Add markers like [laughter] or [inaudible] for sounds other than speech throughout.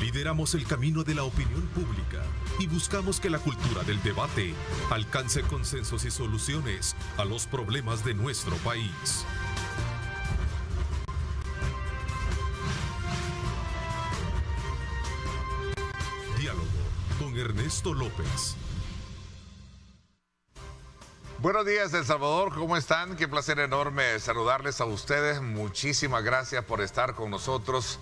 Lideramos el camino de la opinión pública y buscamos que la cultura del debate alcance consensos y soluciones a los problemas de nuestro país. Diálogo con Ernesto López. Buenos días, El Salvador. ¿Cómo están? Qué placer enorme saludarles a ustedes. Muchísimas gracias por estar con nosotros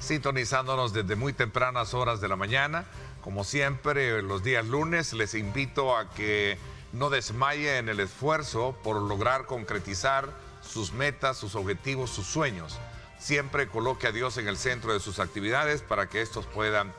sintonizándonos desde muy tempranas horas de la mañana. Como siempre, los días lunes les invito a que no desmayen en el esfuerzo por lograr concretizar sus metas, sus objetivos, sus sueños. Siempre coloque a Dios en el centro de sus actividades para que estos puedan,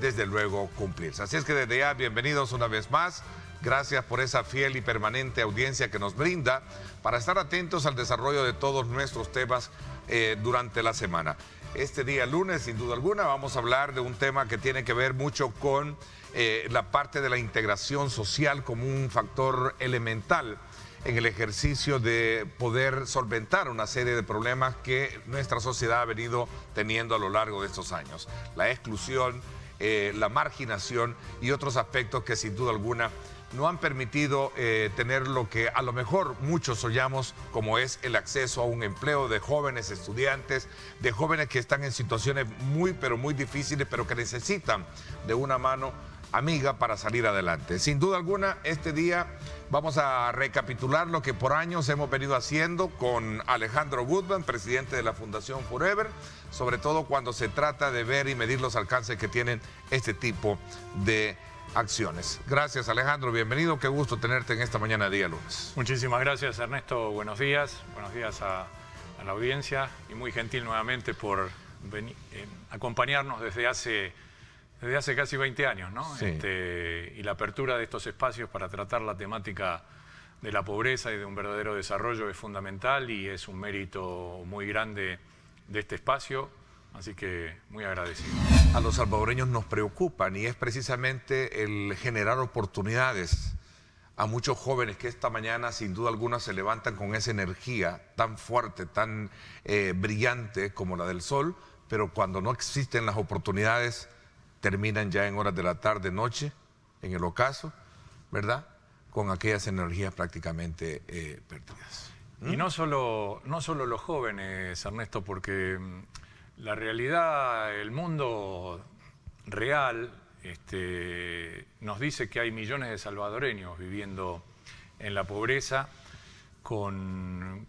desde luego, cumplirse. Así es que desde ya, bienvenidos una vez más. Gracias por esa fiel y permanente audiencia que nos brinda para estar atentos al desarrollo de todos nuestros temas eh, durante la semana este día lunes, sin duda alguna. Vamos a hablar de un tema que tiene que ver mucho con eh, la parte de la integración social como un factor elemental en el ejercicio de poder solventar una serie de problemas que nuestra sociedad ha venido teniendo a lo largo de estos años. La exclusión, eh, la marginación y otros aspectos que sin duda alguna no han permitido eh, tener lo que a lo mejor muchos soñamos, como es el acceso a un empleo de jóvenes estudiantes, de jóvenes que están en situaciones muy, pero muy difíciles, pero que necesitan de una mano amiga para salir adelante. Sin duda alguna, este día vamos a recapitular lo que por años hemos venido haciendo con Alejandro Goodman, presidente de la Fundación Forever, sobre todo cuando se trata de ver y medir los alcances que tienen este tipo de acciones. Gracias Alejandro, bienvenido, qué gusto tenerte en esta mañana día lunes. Muchísimas gracias Ernesto, buenos días, buenos días a, la audiencia y muy gentil nuevamente por eh, acompañarnos desde hace, desde hace casi 20 años, este, y la apertura de estos espacios para tratar la temática de la pobreza y de un verdadero desarrollo es fundamental y es un mérito muy grande de este espacio Así que muy agradecido. A los salvadoreños nos preocupan y es precisamente el generar oportunidades a muchos jóvenes que esta mañana sin duda alguna se levantan con esa energía tan fuerte, tan eh, brillante como la del sol, pero cuando no existen las oportunidades terminan ya en horas de la tarde, noche, en el ocaso, ¿verdad? Con aquellas energías prácticamente eh, perdidas. Y ¿Mm? no solo, no solo los jóvenes, Ernesto, porque... Mm, la realidad, el mundo real este, nos dice que hay millones de salvadoreños viviendo en la pobreza con,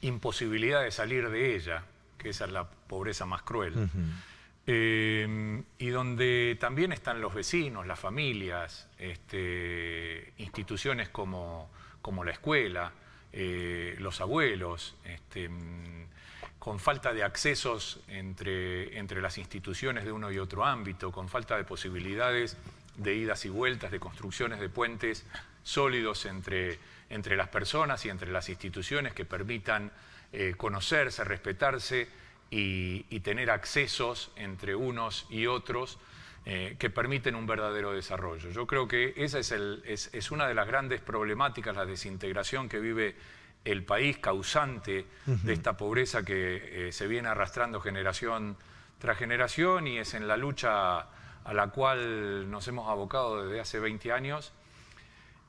imposibilidad de salir de ella, que esa es la pobreza más cruel. Eh, y donde también están los vecinos, las familias, este, instituciones como, como la escuela, eh, los abuelos, este, con falta de accesos entre, entre las instituciones de uno y otro ámbito, con falta de posibilidades de idas y vueltas, de construcciones de puentes sólidos entre, entre las personas y entre las instituciones que permitan eh, conocerse, respetarse y, tener accesos entre unos y otros eh, que permiten un verdadero desarrollo. Yo creo que esa es, es una de las grandes problemáticas, la desintegración que vive el país causante de esta pobreza que eh, se viene arrastrando generación tras generación y es en la lucha a la cual nos hemos abocado desde hace 20 años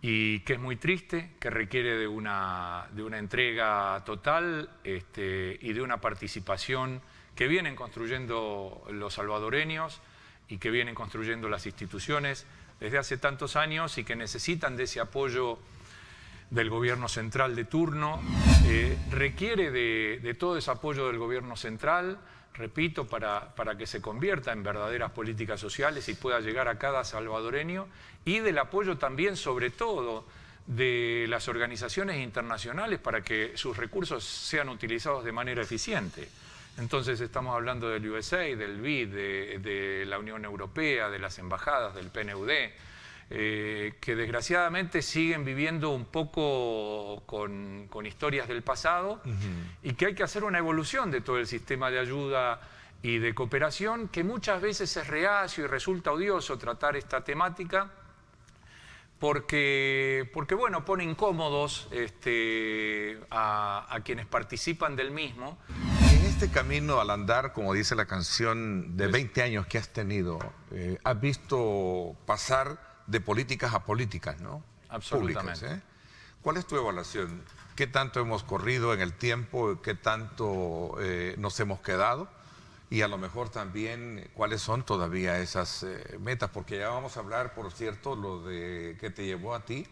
y que es muy triste, que requiere de una, de una entrega total este, y de una participación que vienen construyendo los salvadoreños y que vienen construyendo las instituciones desde hace tantos años y que necesitan de ese apoyo del gobierno central de turno, eh, requiere de, todo ese apoyo del gobierno central, repito, para, que se convierta en verdaderas políticas sociales y pueda llegar a cada salvadoreño, y del apoyo también, sobre todo, de las organizaciones internacionales para que sus recursos sean utilizados de manera eficiente. Entonces estamos hablando del USA, del BID, de, de la Unión Europea, de las embajadas, del PNUD, eh, que desgraciadamente siguen viviendo un poco con, historias del pasado y que hay que hacer una evolución de todo el sistema de ayuda y de cooperación, que muchas veces es reacio y resulta odioso tratar esta temática. Porque, porque bueno, pone incómodos este, a, quienes participan del mismo En este camino al andar, como dice la canción, de 20 años que has tenido, eh, ¿has visto pasar de políticas a políticas, ¿no? Absolutamente. ¿eh? ¿Cuál es tu evaluación? ¿Qué tanto hemos corrido en el tiempo? ¿Qué tanto eh, nos hemos quedado? Y a lo mejor también, ¿cuáles son todavía esas eh, metas? Porque ya vamos a hablar, por cierto, lo de que te llevó a ti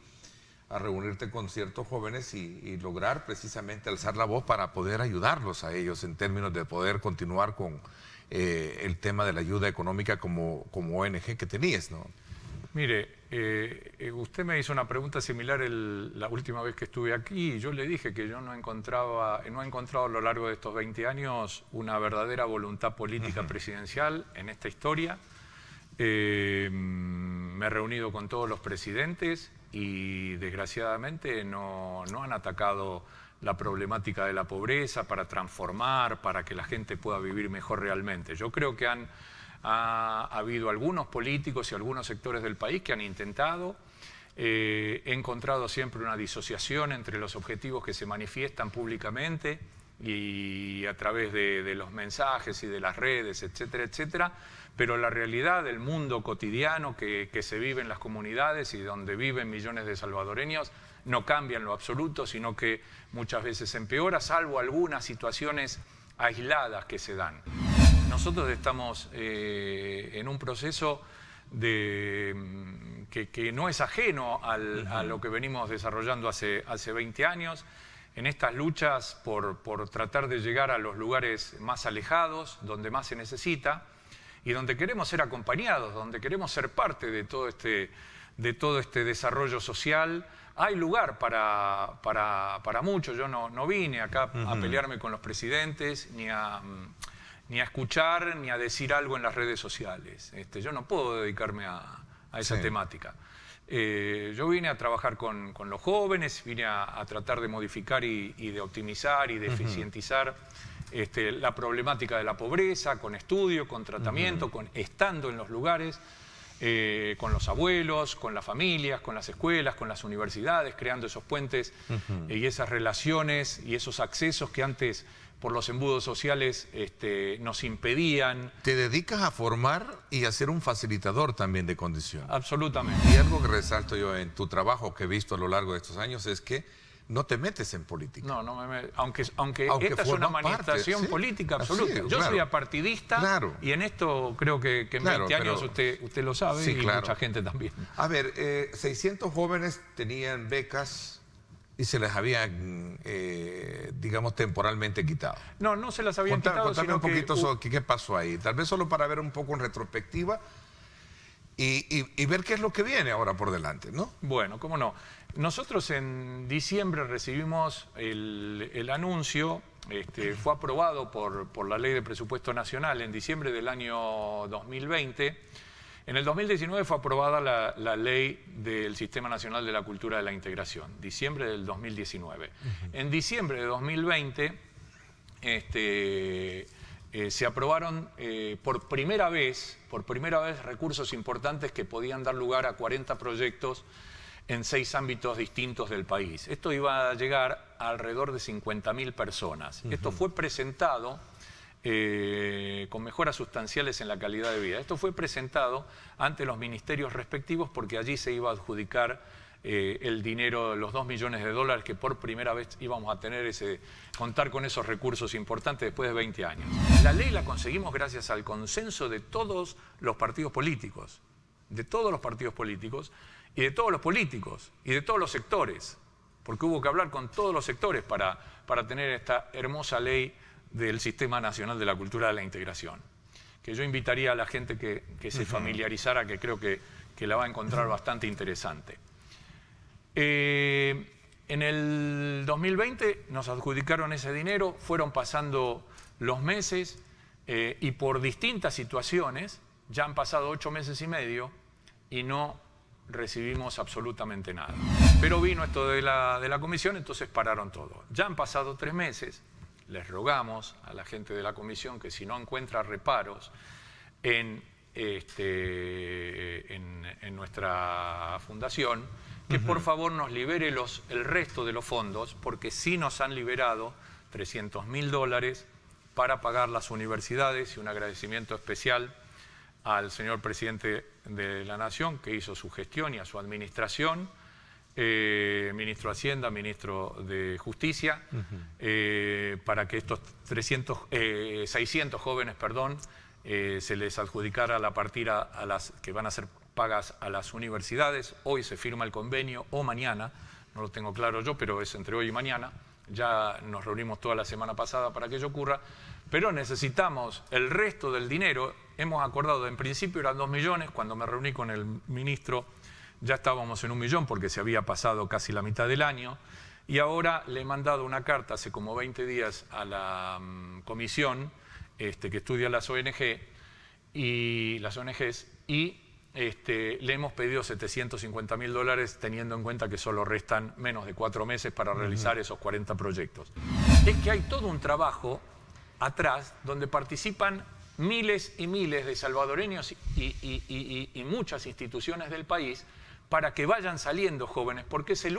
a reunirte con ciertos jóvenes y, lograr precisamente alzar la voz para poder ayudarlos a ellos en términos de poder continuar con el tema de la ayuda económica como, como ONG que tenías, ¿no? Mire, eh, eh, usted me hizo una pregunta similar la última vez que estuve aquí yo le dije que yo no, encontraba, no he encontrado a lo largo de estos 20 años una verdadera voluntad política presidencial en esta historia. Eh, me he reunido con todos los presidentes y desgraciadamente no han atacado la problemática de la pobreza para transformar, para que la gente pueda vivir mejor realmente. Yo creo que han ha, habido algunos políticos y algunos sectores del país que han intentado, eh, he encontrado siempre una disociación entre los objetivos que se manifiestan públicamente y a través de, los mensajes y de las redes, etcétera, etcétera, pero la realidad del mundo cotidiano que, que se vive en las comunidades y donde viven millones de salvadoreños no cambia en lo absoluto, sino que muchas veces empeora, salvo algunas situaciones aisladas que se dan. Nosotros estamos eh, en un proceso mm, que, no es ajeno a lo que venimos desarrollando hace, 20 años, en estas luchas por, tratar de llegar a los lugares más alejados, donde más se necesita, y donde queremos ser acompañados, donde queremos ser parte de todo este, este desarrollo social. Hay lugar para, para, muchos, yo no, vine acá a pelearme con los presidentes, ni a mm, ni a escuchar ni a decir algo en las redes sociales. Este, yo no puedo dedicarme a, esa temática. Eh, yo vine a trabajar con, los jóvenes, vine a, tratar de modificar y, de optimizar y de eficientizar este, la problemática de la pobreza, con estudio, con tratamiento, con estando en los lugares, eh, con los abuelos, con las familias, con las escuelas, con las universidades, creando esos puentes eh, y esas relaciones y esos accesos que antes por los embudos sociales este, nos impedían. Te dedicas a formar y a ser un facilitador también de condiciones. Absolutamente. Y algo que resalto yo en tu trabajo que he visto a lo largo de estos años es que no te metes en política. No, no me metes. Aunque, aunque, esta es una manifestación política absoluta. yo soy apartidista y en esto creo que, en 20 años usted, usted lo sabe y mucha gente también. A ver, 600 eh, jóvenes tenían becas y se les había, mm, eh, digamos, temporalmente quitado. No, no se las habían quitado. Contame un poquito que... qué pasó ahí. Tal vez solo para ver un poco en retrospectiva y, ver qué es lo que viene ahora por delante, ¿no? Bueno, cómo no. Nosotros en diciembre recibimos el, anuncio, este, fue aprobado por, por la Ley de Presupuesto Nacional en diciembre del año 2020 en el 2019 fue aprobada la, ley del Sistema Nacional de la Cultura de la Integración, diciembre del 2019. En diciembre de 2020 este, eh, se aprobaron eh, por primera vez, por primera vez recursos importantes que podían dar lugar a 40 proyectos en seis ámbitos distintos del país. Esto iba a llegar a alrededor de 50.000 personas. Esto fue presentado eh, con mejoras sustanciales en la calidad de vida. Esto fue presentado ante los ministerios respectivos porque allí se iba a adjudicar eh, el dinero, los 2 millones de dólares que por primera vez íbamos a tener ese, contar con esos recursos importantes después de 20 años. La ley la conseguimos gracias al consenso de todos los partidos políticos, de todos los partidos políticos y de todos los políticos y de todos los sectores, porque hubo que hablar con todos los sectores para, para tener esta hermosa ley del Sistema Nacional de la Cultura de la Integración, que yo invitaría a la gente que, se familiarizara, que creo que, la va a encontrar bastante interesante. Eh, en el 2020 nos adjudicaron ese dinero, fueron pasando los meses eh, y por distintas situaciones, ya han pasado ocho meses y medio y no recibimos absolutamente nada. Pero vino esto de la, de la comisión, entonces pararon todo. Ya han pasado tres meses les rogamos a la gente de la comisión que si no encuentra reparos en, este, en, nuestra fundación, que por favor nos libere los, el resto de los fondos, porque sí nos han liberado 300 mil dólares para pagar las universidades y un agradecimiento especial al señor presidente de la Nación que hizo su gestión y a su administración eh, ministro de Hacienda, ministro de Justicia, eh, para que estos 300, 600 eh, jóvenes perdón, se les adjudicara la partida a las que van a ser pagas a las universidades. Hoy se firma el convenio o mañana, no lo tengo claro yo, pero es entre hoy y mañana. Ya nos reunimos toda la semana pasada para que ello ocurra, pero necesitamos el resto del dinero. Hemos acordado, en principio eran 2 millones, cuando me reuní con el ministro ya estábamos en un millón porque se había pasado casi la mitad del año. Y ahora le he mandado una carta hace como 20 días a la mm, comisión este, que estudia las ONG y las ONGs y este, le hemos pedido 750 mil dólares teniendo en cuenta que solo restan menos de cuatro meses para realizar esos 40 proyectos. Es que hay todo un trabajo atrás donde participan miles y miles de salvadoreños y muchas instituciones del país para que vayan saliendo jóvenes, porque es el,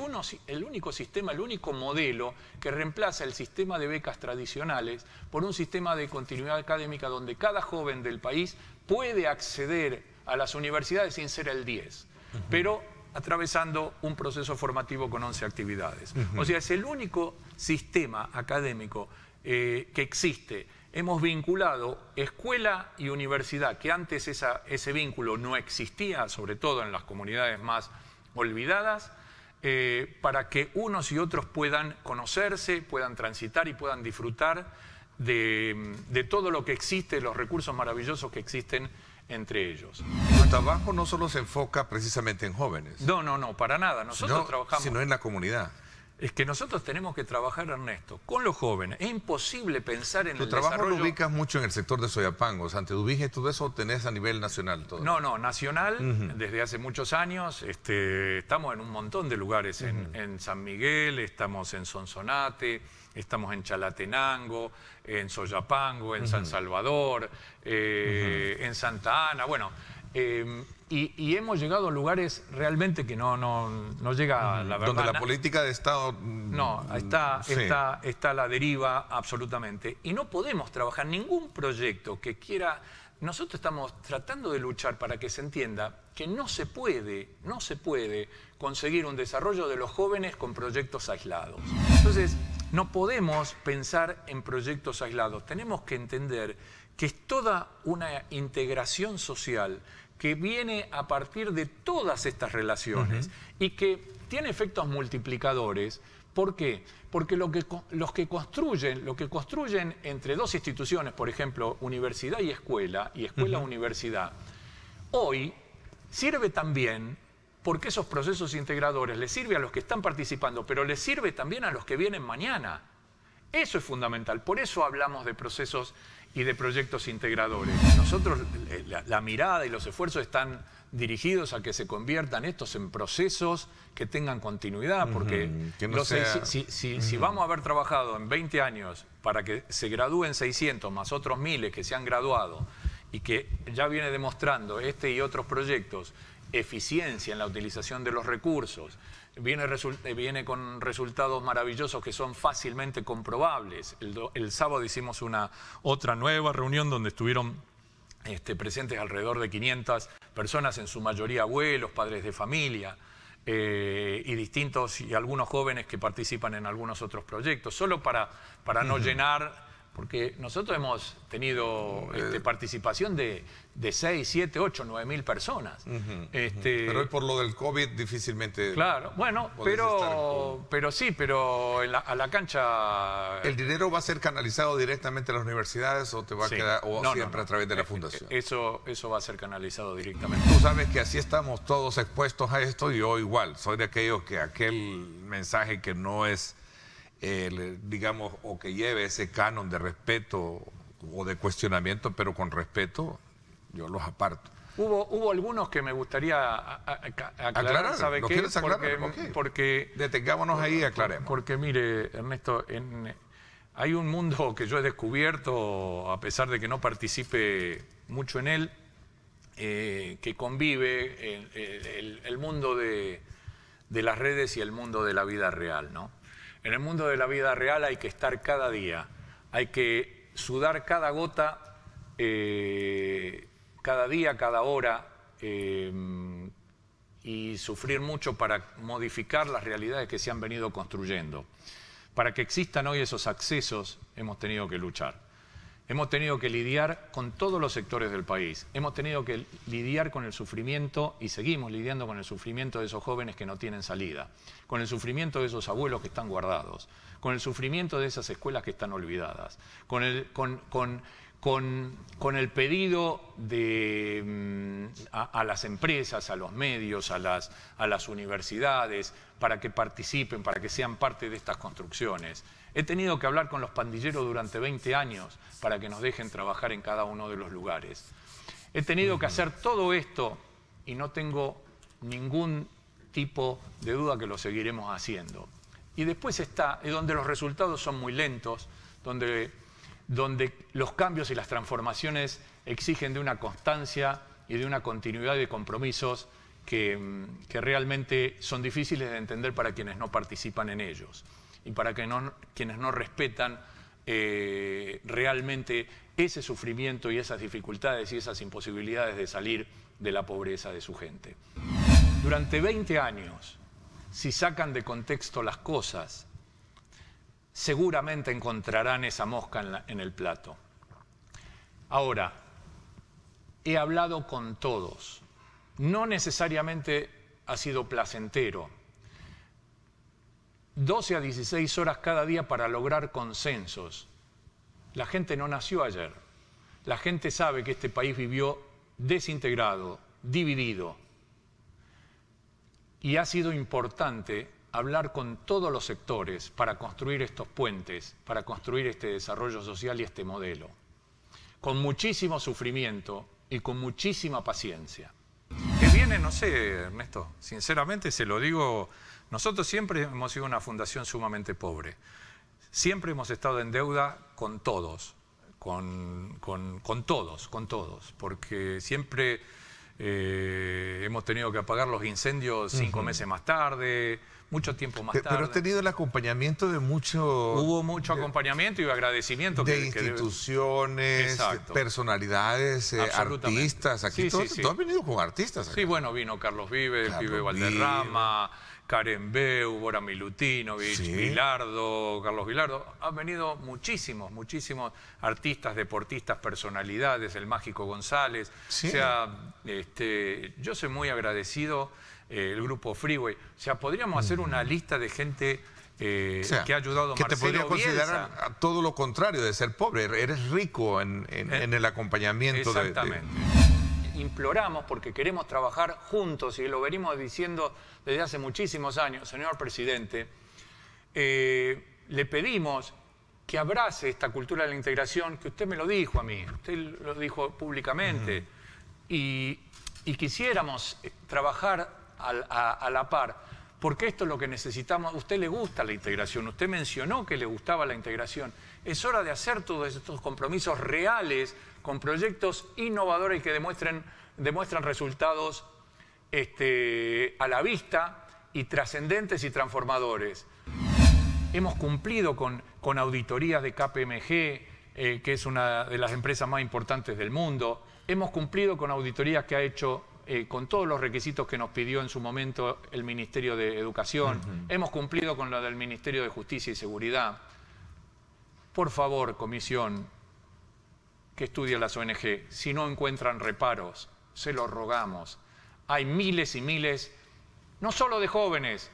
el, único sistema, el único modelo que reemplaza el sistema de becas tradicionales por un sistema de continuidad académica donde cada joven del país puede acceder a las universidades sin ser el 10, pero atravesando un proceso formativo con 11 actividades. O sea, es el único sistema académico eh, que existe hemos vinculado escuela y universidad, que antes ese vínculo no existía, sobre todo en las comunidades más olvidadas, eh, para que unos y otros puedan conocerse, puedan transitar y puedan disfrutar de, todo lo que existe, los recursos maravillosos que existen entre ellos. El trabajo no solo se enfoca precisamente en jóvenes. No, no, no, para nada. Nosotros no trabajamos... Sino en la comunidad es que nosotros tenemos que trabajar, Ernesto, con los jóvenes. Es imposible pensar en tu trabajo lo ubicas mucho en el sector de Soyapango, Santedubíges, todo eso tenés a nivel nacional todo. No, no, nacional, desde hace muchos años. Este, estamos en un montón de lugares, en, San Miguel, estamos en Sonsonate, estamos en Chalatenango, en Soyapango, en San Salvador, eh, en Santa Ana, bueno... Em, y, hemos llegado a lugares realmente que no, no, llega la verdad. Donde la política de Estado... No, mm, está, está, la deriva absolutamente. Y no podemos trabajar ningún proyecto que quiera... Nosotros estamos tratando de luchar para que se entienda que no se puede, no se puede conseguir un desarrollo de los jóvenes con proyectos aislados. Entonces, no podemos pensar en proyectos aislados. Tenemos que entender que es toda una integración social que viene a partir de todas estas relaciones y que tiene efectos multiplicadores. ¿Por qué? Porque lo que, los que construyen, lo que construyen entre dos instituciones, por ejemplo, universidad y escuela, y escuela-universidad, hoy sirve también porque esos procesos integradores les sirve a los que están participando, pero les sirve también a los que vienen mañana. Eso es fundamental, por eso hablamos de procesos y de proyectos integradores. Nosotros, eh, la, mirada y los esfuerzos están dirigidos a que se conviertan estos en procesos que tengan continuidad, porque si, si, vamos a haber trabajado en 20 años para que se gradúen 600 más otros miles que se han graduado y que ya viene demostrando este y otros proyectos eficiencia en la utilización de los recursos, eh, viene, con resultados maravillosos que son fácilmente comprobables. El, sábado hicimos una otra nueva reunión donde estuvieron este, presentes alrededor de 500 personas, en su mayoría abuelos, padres de familia. Eh, y distintos y algunos jóvenes que participan en algunos otros proyectos, solo para, para no llenar porque nosotros hemos tenido eh. este, participación de, de 6, 7, 8, 9 mil personas. este, pero hoy por lo del COVID difícilmente... Claro, bueno, pero, pero sí, pero a la cancha... ¿El dinero va a ser canalizado directamente a las universidades o te va a quedar siempre a través de la eh, fundación? Eh, eso, eso va a ser canalizado directamente. Tú sabes que así estamos todos expuestos a esto y yo igual. Soy de aquellos que aquel mensaje que no es digamos, o que lleve ese canon de respeto o de cuestionamiento, pero con respeto, yo los aparto. Hubo, hubo algunos que me gustaría aclarar, ¿sabe qué? Porque, porque, Detengámonos ahí y aclaremos. Porque mire, Ernesto, en, hay un mundo que yo he descubierto, a pesar de que no participe mucho en él, eh, que convive el, el, mundo de, las redes y el mundo de la vida real, ¿no? En el mundo de la vida real hay que estar cada día, hay que sudar cada gota, eh, cada día, cada hora, eh, y sufrir mucho para modificar las realidades que se han venido construyendo. Para que existan hoy esos accesos hemos tenido que luchar. Hemos tenido que lidiar con todos los sectores del país. Hemos tenido que lidiar con el sufrimiento y seguimos lidiando con el sufrimiento de esos jóvenes que no tienen salida, con el sufrimiento de esos abuelos que están guardados, con el sufrimiento de esas escuelas que están olvidadas, con, el, con, con, el pedido mm, a, las empresas, a los medios, a las, a las universidades, para que participen, para que sean parte de estas construcciones. He tenido que hablar con los pandilleros durante 20 años para que nos dejen trabajar en cada uno de los lugares. He tenido que hacer todo esto y no tengo ningún tipo de duda que lo seguiremos haciendo. Y después está, es eh, donde los resultados son muy lentos, donde donde los cambios y las transformaciones exigen de una constancia y de una continuidad de compromisos que, mm, realmente son difíciles de entender para quienes no participan en ellos y para quienes no respetan eh, realmente ese sufrimiento y esas dificultades y esas imposibilidades de salir de la pobreza de su gente. Durante 20 años, si sacan de contexto las cosas seguramente encontrarán esa mosca en, el plato. Ahora, he hablado con todos. No necesariamente ha sido placentero. 12 a 16 horas cada día para lograr consensos. La gente no nació ayer. La gente sabe que este país vivió desintegrado, dividido. Y ha sido importante hablar con todos los sectores para construir estos puentes, para construir este desarrollo social y este modelo, con muchísimo sufrimiento y con muchísima paciencia. Que viene, no sé, Ernesto, sinceramente se lo digo, nosotros siempre hemos sido una fundación sumamente pobre, siempre hemos estado en deuda con todos, con, todos, con todos, porque siempre... Eh, hemos tenido que apagar los incendios cinco meses más tarde, mucho tiempo más tarde. Pero has tenido el acompañamiento de mucho... Hubo mucho acompañamiento y agradecimiento. De instituciones, personalidades, eh, artistas. Aquí todos han venido con artistas. Sí, bueno, vino Carlos Vives, Vives Valderrama, Karen Beu, Bora Milutinovich, Vilardo, Carlos Vilardo. Han venido muchísimos, muchísimos artistas, deportistas, personalidades, el Mágico González. O sea, este, yo soy muy agradecido eh, el grupo Freeway. O sea, podríamos hacer una mm. lista de gente eh, que ha ayudado a Que te podría considerar todo lo contrario de ser pobre. Eres rico en, eh, el acompañamiento Exactamente. De, Imploramos porque queremos trabajar juntos y lo venimos diciendo desde hace muchísimos años, señor presidente. le pedimos que abrace esta cultura de la integración, que usted me lo dijo a mí, usted lo dijo públicamente, y, y quisiéramos trabajar a, la par, porque esto es lo que necesitamos. A usted le gusta la integración, usted mencionó que le gustaba la integración. Es hora de hacer todos estos compromisos reales con proyectos innovadores que demuestren, demuestran resultados este, a la vista y trascendentes y transformadores. Hemos cumplido con, auditorías de KPMG, eh, que es una de las empresas más importantes del mundo. Hemos cumplido con auditorías que ha hecho eh, con todos los requisitos que nos pidió en su momento el Ministerio de Educación, hemos cumplido con lo del Ministerio de Justicia y Seguridad. Por favor, comisión, que estudia las ONG, si no encuentran reparos, se los rogamos. Hay miles y miles, no solo de jóvenes,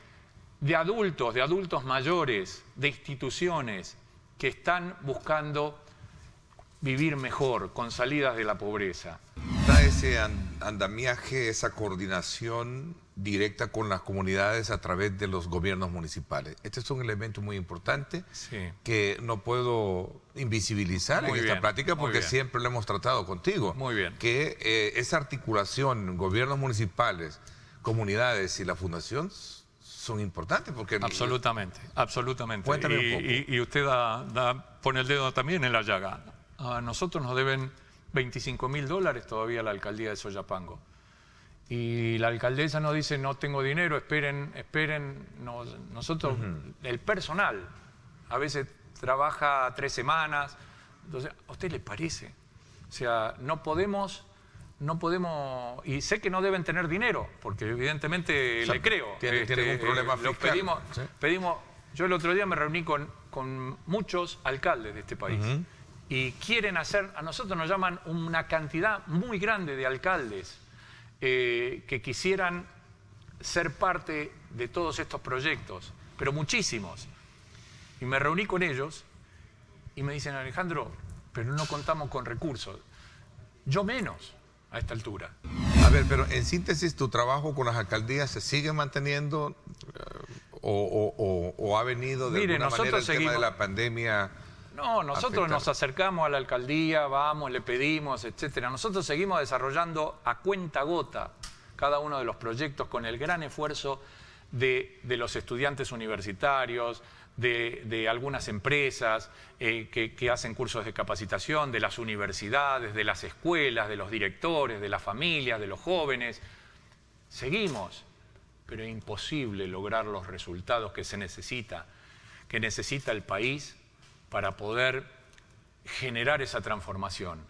de adultos, de adultos mayores, de instituciones que están buscando vivir mejor, con salidas de la pobreza. Da ese andamiaje, esa coordinación directa con las comunidades a través de los gobiernos municipales. Este es un elemento muy importante que no puedo invisibilizar en esta plática porque siempre lo hemos tratado contigo. Muy bien. Que eh, esa articulación, gobiernos municipales, comunidades y la fundación son importantes porque... Absolutamente, absolutamente. Cuéntame y, un poco. Y, usted pone el dedo también en la llaga a nosotros nos deben 25 mil dólares todavía a la alcaldía de Soyapango. Y la alcaldesa nos dice, no tengo dinero, esperen, esperen. nosotros, el personal, a veces trabaja tres semanas. Entonces, ¿a usted le parece? O sea, no podemos, no podemos, y sé que no deben tener dinero, porque evidentemente le creo. Tiene, un este, problema fiscal. Pedimos, yo el otro día me reuní con, con muchos alcaldes de este país y quieren hacer, a nosotros nos llaman una cantidad muy grande de alcaldes eh, que quisieran ser parte de todos estos proyectos, pero muchísimos. Y me reuní con ellos y me dicen, Alejandro, pero no contamos con recursos. Yo menos a esta altura. A ver, pero en síntesis, ¿tu trabajo con las alcaldías se sigue manteniendo eh, o, ha venido de alguna manera el tema de la pandemia? No, nosotros nos acercamos a la alcaldía, vamos, le pedimos, etcétera. Nosotros seguimos desarrollando a cuenta gota cada uno de los proyectos con el gran esfuerzo de, los estudiantes universitarios, de, algunas empresas eh, que, que hacen cursos de capacitación, de las universidades, de las escuelas, de los directores, de las familias, de los jóvenes. Seguimos, pero es imposible lograr los resultados que se necesita, que necesita el país para poder generar esa transformación.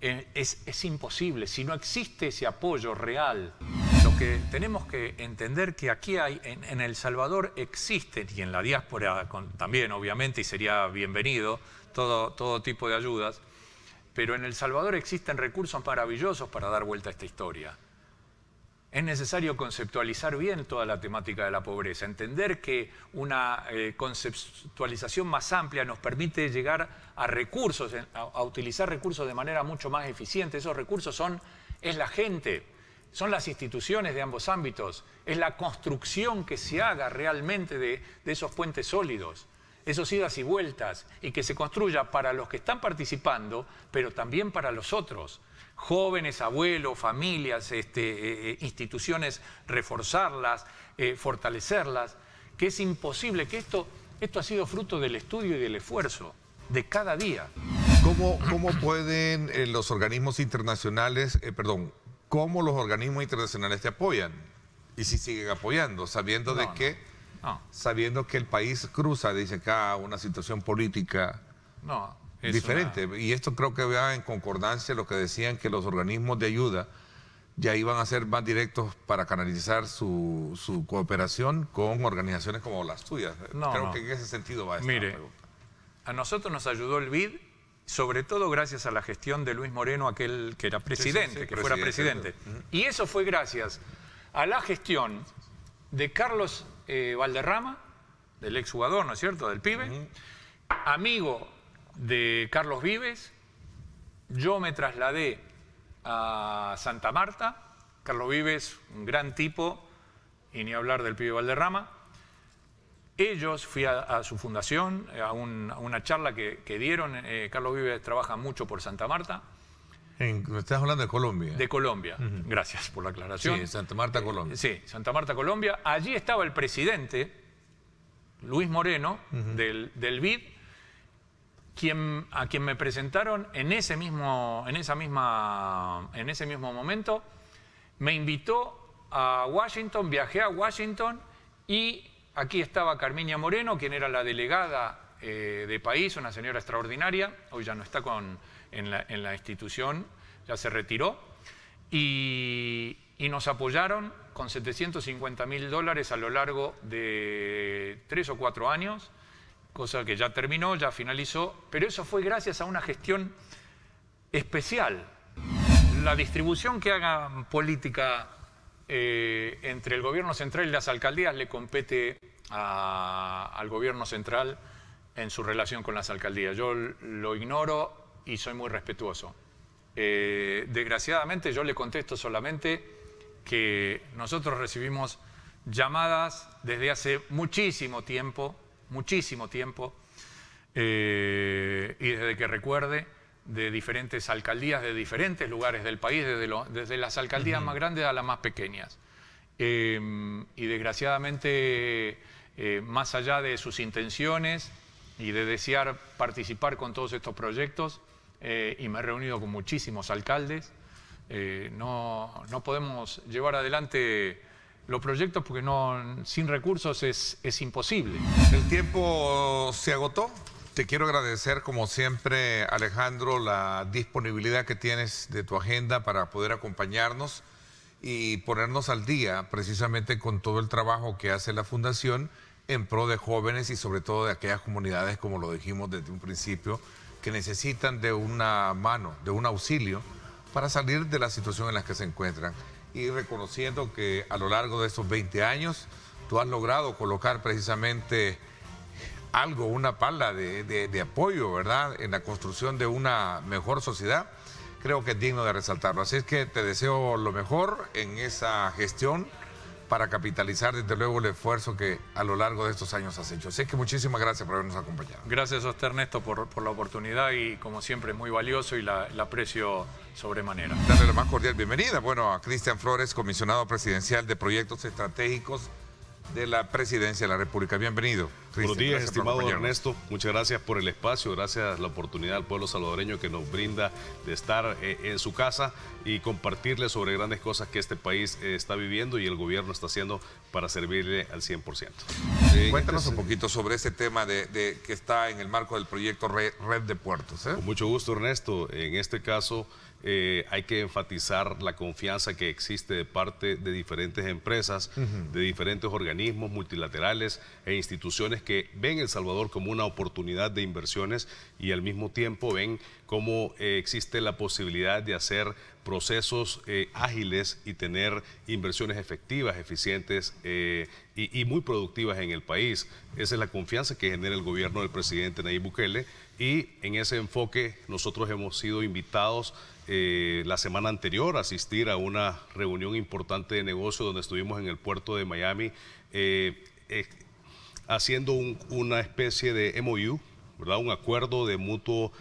Eh, es, imposible si no existe ese apoyo real. Lo que tenemos que entender que aquí hay, en, El Salvador existen, y en la diáspora también obviamente, y sería bienvenido, todo tipo de ayudas, pero en El Salvador existen recursos maravillosos para dar vuelta a esta historia es necesario conceptualizar bien toda la temática de la pobreza, entender que una eh, conceptualización más amplia nos permite llegar a recursos, a, utilizar recursos de manera mucho más eficiente. Esos recursos son, es la gente, son las instituciones de ambos ámbitos, es la construcción que se haga realmente de, de esos puentes sólidos, esos idas y vueltas, y que se construya para los que están participando, pero también para los otros jóvenes, abuelos, familias, este, eh, eh, instituciones, reforzarlas, eh, fortalecerlas, que es imposible, que esto, esto ha sido fruto del estudio y del esfuerzo de cada día. ¿Cómo, cómo pueden los organismos internacionales, perdón, cómo los organismos internacionales te apoyan? Y si siguen apoyando, sabiendo de que... Sabiendo que el país cruza, dice acá, una situación política. No, diferente. Y esto creo que va en concordancia lo que decían que los organismos de ayuda ya iban a ser más directos para canalizar su, su cooperación con organizaciones como las tuyas. creo que en ese sentido va a estar. Mire, a nosotros nos ayudó el BID, sobre todo gracias a la gestión de Luis Moreno, aquel que era presidente, que fuera presidente. Y eso fue gracias a la gestión de Carlos eh, Valderrama, del exjugador, ¿no es cierto?, del pibe, amigo de Carlos Vives, yo me trasladé a Santa Marta, Carlos Vives, un gran tipo, y ni hablar del pibe Valderrama. Ellos, fui a, su fundación, a, una charla que, dieron, eh, Carlos Vives trabaja mucho por Santa Marta, estás hablando de Colombia. De Colombia, gracias por la aclaración. Sí, Santa Marta, eh, Colombia. sí, Santa Marta, Colombia. Allí estaba el presidente, Luis Moreno, del, del BID, a quien me presentaron en ese, mismo, momento, me invitó a Washington, viajé a Washington y aquí estaba Carmiña Moreno, quien era la delegada eh, de país, una señora extraordinaria, hoy ya no está con, en, la, institución, ya se retiró, y, y nos apoyaron con 750 mil dólares a lo largo de tres o cuatro años cosa que ya terminó, ya finalizó, pero eso fue gracias a una gestión especial. La distribución que haga política eh, entre el gobierno central y las alcaldías le compete al gobierno central en su relación con las alcaldías. Yo lo ignoro y soy muy respetuoso. Eh, desgraciadamente yo le contesto solamente que nosotros recibimos llamadas desde hace muchísimo tiempo muchísimo tiempo, eh, y desde que recuerde, de diferentes alcaldías, de diferentes lugares del país, desde, las alcaldías más grandes a las más pequeñas. Eh, y desgraciadamente, eh, más allá de sus intenciones y de desear participar con todos estos proyectos, y me he reunido con muchísimos alcaldes, no, no podemos llevar adelante los proyectos porque no, sin recursos es, es imposible. El tiempo se agotó. Te quiero agradecer, como siempre, Alejandro, la disponibilidad que tienes de tu agenda para poder acompañarnos y ponernos al día precisamente con todo el trabajo que hace la Fundación en pro de jóvenes y sobre todo de aquellas comunidades, como lo dijimos desde un principio, que necesitan de una mano, de un auxilio para salir de la situación en la que se encuentran y reconociendo que a lo largo de estos 20 años tú has logrado colocar precisamente algo, una pala de, de, apoyo, ¿verdad?, en la construcción de una mejor sociedad, creo que es digno de resaltarlo. Así es que te deseo lo mejor en esa gestión para capitalizar desde luego el esfuerzo que a lo largo de estos años has hecho. Así que muchísimas gracias por habernos acompañado. Gracias a usted Ernesto por, la oportunidad y como siempre es muy valioso y la, aprecio sobremanera. Darle la más cordial bienvenida, bueno, a Cristian Flores, comisionado presidencial de Proyectos Estratégicos de la Presidencia de la República. Bienvenido. Buenos días, estimado Ernesto. Muchas gracias por el espacio, gracias a la oportunidad al pueblo salvadoreño que nos brinda de estar eh, en su casa y compartirle sobre grandes cosas que este país eh, está viviendo y el gobierno está haciendo para servirle al 100%. Cuéntanos un poquito sobre este tema de, que está en el marco del proyecto Red, de Puertos. ¿eh? Con mucho gusto, Ernesto. En este caso... Eh, hay que enfatizar la confianza que existe de parte de diferentes empresas, de diferentes organismos multilaterales e instituciones que ven El Salvador como una oportunidad de inversiones y al mismo tiempo ven cómo eh, existe la posibilidad de hacer procesos eh, ágiles y tener inversiones efectivas, eficientes y, y, muy productivas en el país. Esa es la confianza que genera el gobierno del presidente Nayib Bukele y en ese enfoque nosotros hemos sido invitados eh, la semana anterior asistir a una reunión importante de negocio donde estuvimos en el puerto de Miami eh, eh, haciendo una especie de MOU, ¿verdad? un acuerdo de mutuo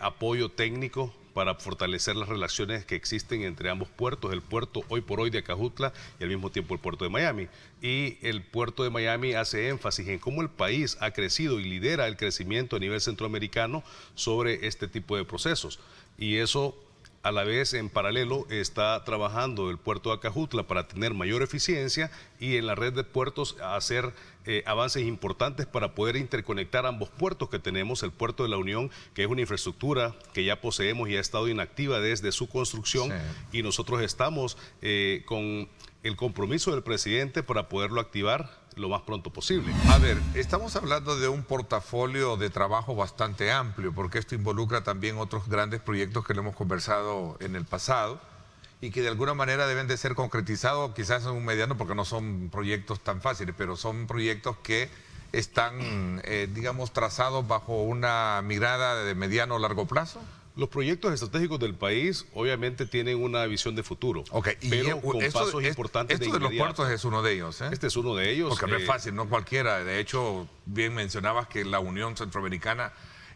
apoyo técnico para fortalecer las relaciones que existen entre ambos puertos, el puerto hoy por hoy de Acajutla y al mismo tiempo el puerto de Miami. Y el puerto de Miami hace énfasis en cómo el país ha crecido y lidera el crecimiento a nivel centroamericano sobre este tipo de procesos. Y eso a la vez, en paralelo, está trabajando el puerto de Acajutla para tener mayor eficiencia y en la red de puertos hacer eh, avances importantes para poder interconectar ambos puertos que tenemos, el puerto de la Unión, que es una infraestructura que ya poseemos y ha estado inactiva desde su construcción y nosotros estamos eh, con el compromiso del presidente para poderlo activar lo más pronto posible. A ver, estamos hablando de un portafolio de trabajo bastante amplio, porque esto involucra también otros grandes proyectos que lo hemos conversado en el pasado y que de alguna manera deben de ser concretizados quizás en un mediano, porque no son proyectos tan fáciles, pero son proyectos que están, eh, digamos, trazados bajo una mirada de mediano o largo plazo. Los proyectos estratégicos del país obviamente tienen una visión de futuro, pero e, con pasos importantes esto de, los puertos es uno de ellos. ¿eh? Este es uno de ellos. Porque no es eh, fácil, no cualquiera. De hecho, bien mencionabas que la Unión Centroamericana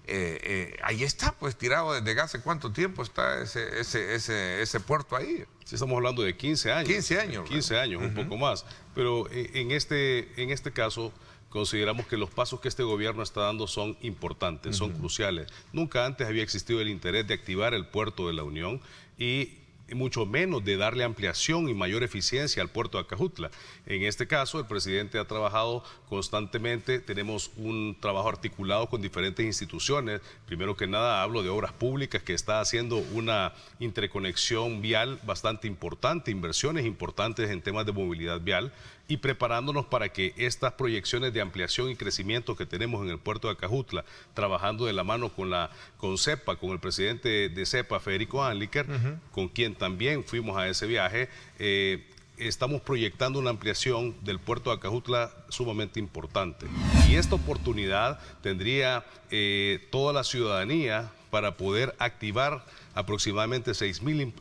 eh, ahí está, pues tirado desde hace cuánto tiempo está ese, ese, puerto ahí. Si estamos hablando de 15 años. 15 años. 15 años, un poco más. Pero en este, en este caso consideramos que los pasos que este gobierno está dando son importantes, son cruciales. Nunca antes había existido el interés de activar el puerto de la Unión y mucho menos de darle ampliación y mayor eficiencia al puerto de Acajutla. En este caso, el presidente ha trabajado constantemente, tenemos un trabajo articulado con diferentes instituciones. Primero que nada, hablo de obras públicas que está haciendo una interconexión vial bastante importante, inversiones importantes en temas de movilidad vial y preparándonos para que estas proyecciones de ampliación y crecimiento que tenemos en el puerto de Acajutla, trabajando de la mano con la con CEPA, con el presidente de CEPA, Federico Anliker, con quien también fuimos a ese viaje, eh, estamos proyectando una ampliación del puerto de Acajutla sumamente importante. Y esta oportunidad tendría eh, toda la ciudadanía para poder activar aproximadamente 6.000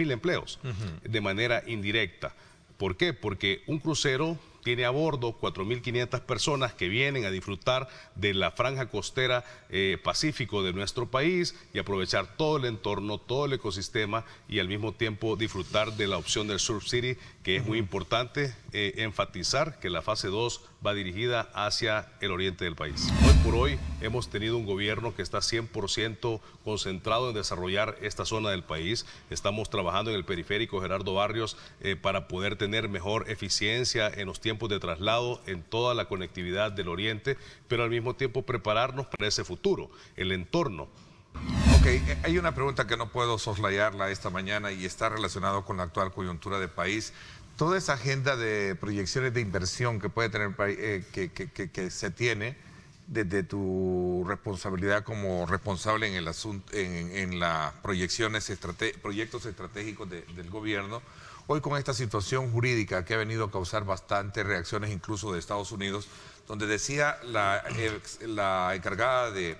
em, empleos de manera indirecta. ¿Por qué? Porque un crucero tiene a bordo 4.500 personas que vienen a disfrutar de la franja costera eh, pacífico de nuestro país y aprovechar todo el entorno, todo el ecosistema y al mismo tiempo disfrutar de la opción del surf city que es muy importante eh, enfatizar que la fase 2 va dirigida hacia el oriente del país. Hoy por hoy hemos tenido un gobierno que está 100% concentrado en desarrollar esta zona del país. Estamos trabajando en el periférico Gerardo Barrios eh, para poder tener mejor eficiencia en los tiempos de traslado, en toda la conectividad del oriente, pero al mismo tiempo prepararnos para ese futuro, el entorno. Ok, eh, hay una pregunta que no puedo soslayarla esta mañana y está relacionado con la actual coyuntura del país toda esa agenda de proyecciones de inversión que puede tener eh, que, se tiene desde tu responsabilidad como responsable en el asunto en, las proyecciones proyectos estratégicos del gobierno hoy con esta situación jurídica que ha venido a causar bastantes reacciones incluso de Estados Unidos donde decía la encargada de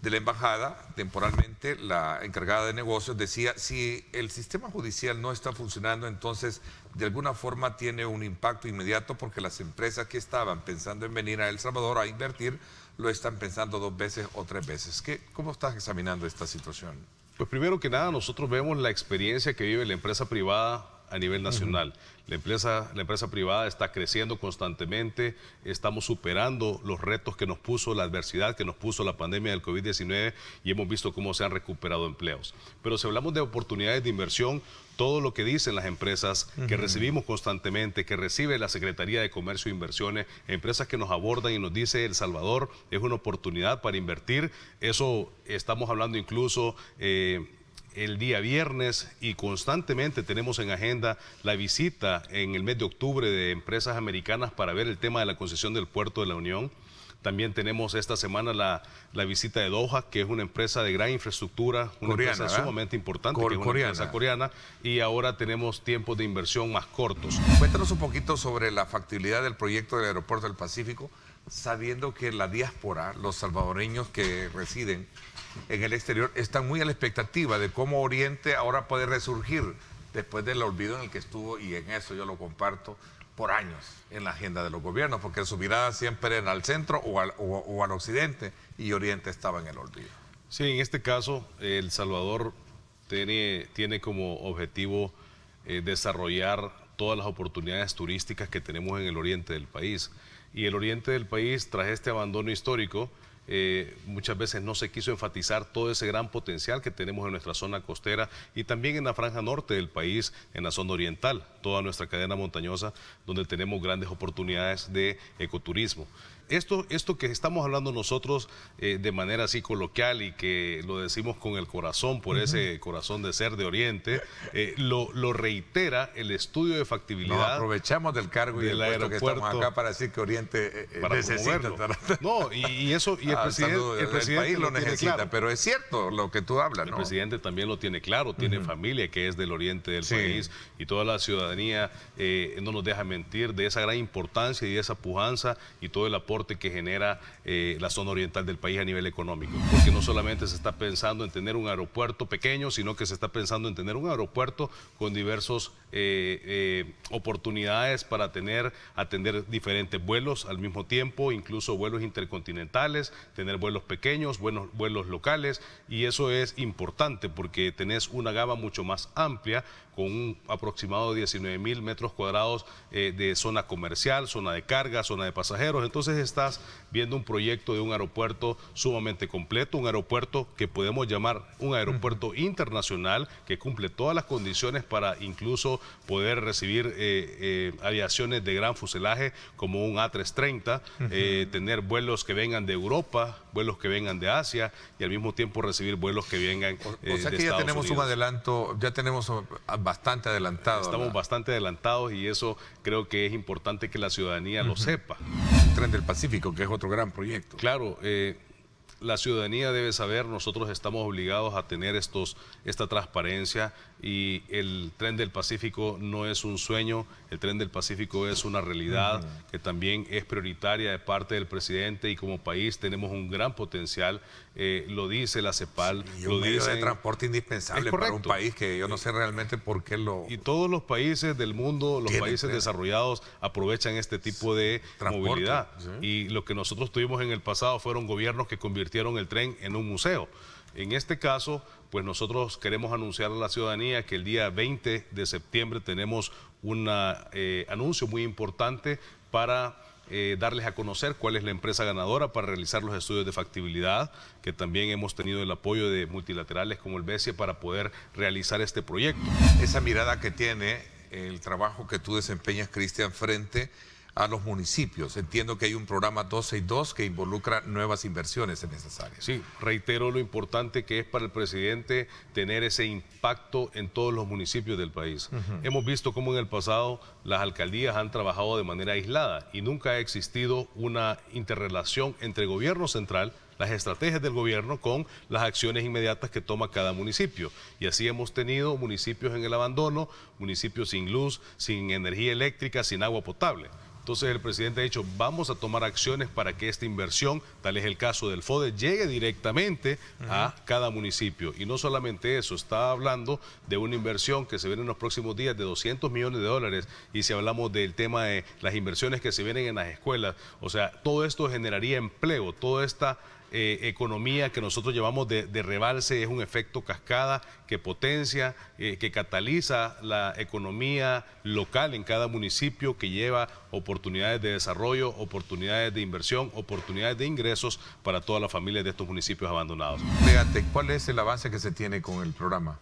de la embajada, temporalmente la encargada de negocios, decía, si el sistema judicial no está funcionando, entonces de alguna forma tiene un impacto inmediato porque las empresas que estaban pensando en venir a El Salvador a invertir, lo están pensando dos veces o tres veces. ¿Qué, ¿Cómo estás examinando esta situación? Pues primero que nada, nosotros vemos la experiencia que vive la empresa privada a nivel nacional. la, empresa, la empresa privada está creciendo constantemente, estamos superando los retos que nos puso la adversidad, que nos puso la pandemia del COVID-19 y hemos visto cómo se han recuperado empleos. Pero si hablamos de oportunidades de inversión, todo lo que dicen las empresas que recibimos constantemente, que recibe la Secretaría de Comercio e Inversiones, empresas que nos abordan y nos dice El Salvador es una oportunidad para invertir. Eso estamos hablando incluso... Eh, el día viernes y constantemente tenemos en agenda la visita en el mes de octubre de empresas americanas para ver el tema de la concesión del puerto de la Unión. También tenemos esta semana la, la visita de Doha, que es una empresa de gran infraestructura, una empresa sumamente importante, que coreana. y ahora tenemos tiempos de inversión más cortos. Cuéntanos un poquito sobre la factibilidad del proyecto del aeropuerto del Pacífico, sabiendo que la diáspora, los salvadoreños que residen en el exterior están muy a la expectativa de cómo Oriente ahora puede resurgir después del olvido en el que estuvo, y en eso yo lo comparto, por años en la agenda de los gobiernos, porque su mirada siempre era al centro o al, occidente, y Oriente estaba en el olvido. Sí, en este caso, El Salvador tiene, como objetivo eh, desarrollar todas las oportunidades turísticas que tenemos en el oriente del país. Y el oriente del país, tras este abandono histórico, eh, muchas veces no se quiso enfatizar todo ese gran potencial que tenemos en nuestra zona costera y también en la franja norte del país, en la zona oriental, toda nuestra cadena montañosa, donde tenemos grandes oportunidades de ecoturismo esto, que estamos hablando nosotros eh, de manera así coloquial y que lo decimos con el corazón, por ese corazón de ser de Oriente, eh, lo, reitera el estudio de factibilidad. aprovechamos del cargo y del aeropuerto que estamos acá para decir que Oriente eh, necesita. No, y, eso, y el, [laughs] ah, presidente, el, país lo, necesita, pero es cierto lo que tú hablas. El presidente también lo tiene claro, tiene familia que es del Oriente del país y toda la ciudadanía no nos deja mentir de esa gran importancia y de esa pujanza y todo el aporte que genera eh, la zona oriental del país a nivel económico, porque no solamente se está pensando en tener un aeropuerto pequeño, sino que se está pensando en tener un aeropuerto con diversas eh, eh, oportunidades para tener, atender diferentes vuelos al mismo tiempo, incluso vuelos intercontinentales, tener vuelos pequeños, buenos, vuelos locales, y eso es importante porque tenés una gama mucho más amplia con un aproximado de 19 mil metros cuadrados eh, de zona comercial, zona de carga, zona de pasajeros. Entonces estás viendo un proyecto de un aeropuerto sumamente completo, un aeropuerto que podemos llamar un aeropuerto internacional que cumple todas las condiciones para incluso poder recibir eh, eh, aviaciones de gran fuselaje como un A330, tener vuelos que vengan de Europa, vuelos que vengan de Asia y al mismo tiempo recibir vuelos que vengan. O, o sea que ya tenemos un adelanto, ya tenemos bastante Estamos bastante adelantados y eso creo que es importante que la ciudadanía lo sepa. El Tren del Pacífico, que es otro gran proyecto. Claro, eh, la ciudadanía debe saber, nosotros estamos obligados a tener estos, esta transparencia y el tren del Pacífico no es un sueño, el tren del Pacífico es una realidad que también es prioritaria de parte del presidente y como país tenemos un gran potencial eh, lo dice la CEPAL. lo un medio transporte indispensable para un país que yo no sé eh, realmente por qué lo... Y todos los países del mundo, los países desarrollados, aprovechan este tipo de movilidad. Y lo que nosotros tuvimos en el pasado fueron gobiernos que convirtieron el tren en un museo. En este caso, pues nosotros queremos anunciar a la ciudadanía que el día 20 de septiembre tenemos un eh, anuncio muy importante para eh, darles a conocer cuál es la empresa ganadora para realizar los estudios de factibilidad, que también hemos tenido el apoyo de multilaterales como el BESIE para poder realizar este proyecto. Esa mirada que tiene el trabajo que tú desempeñas, Cristian, frente a los municipios. Entiendo que hay un programa 12 y que involucra nuevas inversiones en esas áreas. Sí, reitero lo importante que es para el presidente tener ese impacto en todos los municipios del país. Hemos visto cómo en el pasado las alcaldías han trabajado de manera aislada y nunca ha existido una interrelación entre gobierno central las estrategias del gobierno con las acciones inmediatas que toma cada municipio. Y así hemos tenido municipios en el abandono, municipios sin luz, sin energía eléctrica, sin agua potable. Entonces el presidente ha dicho, vamos a tomar acciones para que esta inversión, tal es el caso del FODE, llegue directamente a cada municipio. Y no solamente eso, está hablando de una inversión que se viene en los próximos días de 200 millones de dólares. Y si hablamos del tema de las inversiones que se vienen en las escuelas, o sea, todo esto generaría empleo, toda esta eh, economía que nosotros llevamos de, de, rebalse es un efecto cascada que potencia, eh, que cataliza la economía local en cada municipio, que lleva oportunidades de desarrollo, oportunidades de inversión, oportunidades de ingresos para todas las familias de estos municipios abandonados. Fíjate, ¿cuál es el avance que se tiene con el programa?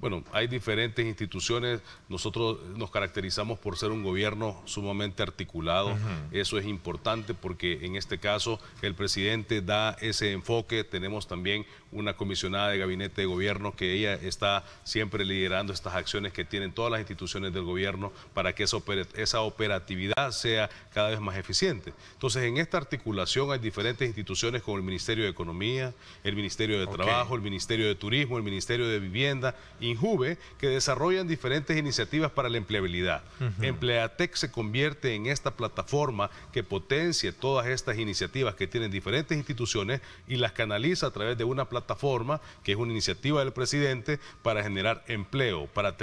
Bueno, hay diferentes instituciones. Nosotros nos caracterizamos por ser un gobierno sumamente articulado. Eso es importante porque en este caso el presidente da ese enfoque. Tenemos también una comisionada de gabinete de gobierno que ella está siempre liderando estas acciones que tienen todas las instituciones del gobierno para que esa, operatividad sea cada vez más eficiente. Entonces, en esta articulación hay diferentes instituciones como el Ministerio de Economía, el Ministerio de Trabajo, el Ministerio de Turismo, el Ministerio de Vivienda. Y INJUVE que desarrollan diferentes iniciativas para la empleabilidad. Empleatec se convierte en esta plataforma que potencie todas estas iniciativas que tienen diferentes instituciones y las canaliza a través de una plataforma que es una iniciativa del presidente para generar empleo, para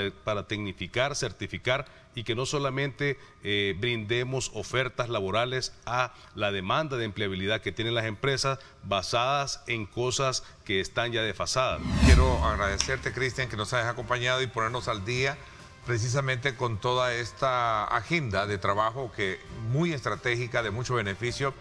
tecnificar, certificar y que no solamente eh, brindemos ofertas laborales a la demanda de empleabilidad que tienen las empresas basadas en cosas que están ya desfasadas. Quiero agradecerte, Cristian, que nos hayas acompañado y ponernos al día precisamente con toda esta agenda de trabajo que muy estratégica, de mucho beneficio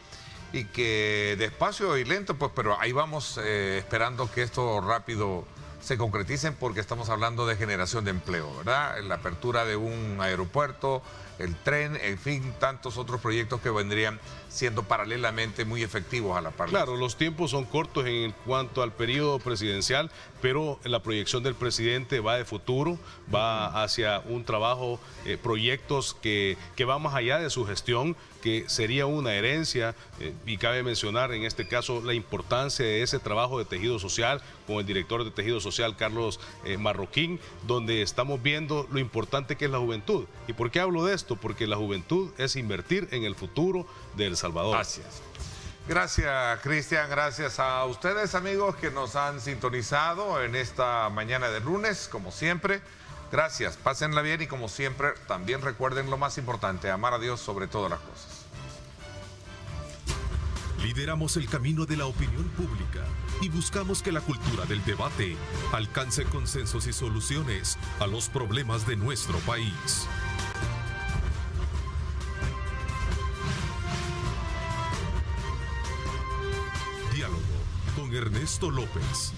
y que despacio y lento, pues, pero ahí vamos eh, esperando que esto rápido se concreticen porque estamos hablando de generación de empleo, ¿verdad? La apertura de un aeropuerto, el tren, en fin, tantos otros proyectos que vendrían siendo paralelamente muy efectivos a la par. Claro, los tiempos son cortos en cuanto al periodo presidencial, pero la proyección del presidente va de futuro, va hacia un trabajo, eh, proyectos que, que va más allá de su gestión, que sería una herencia eh, y cabe mencionar en este caso la importancia de ese trabajo de tejido social con el director de tejido social Carlos eh, Marroquín, donde estamos viendo lo importante que es la juventud. ¿Y por qué hablo de esto? Porque la juventud es invertir en el futuro de El Salvador. Gracias. Gracias, Cristian. Gracias a ustedes, amigos, que nos han sintonizado en esta mañana de lunes, como siempre. Gracias, pásenla bien y como siempre, también recuerden lo más importante, amar a Dios sobre todas las cosas. Lideramos el camino de la opinión pública y buscamos que la cultura del debate alcance consensos y soluciones a los problemas de nuestro país. Diálogo con Ernesto López.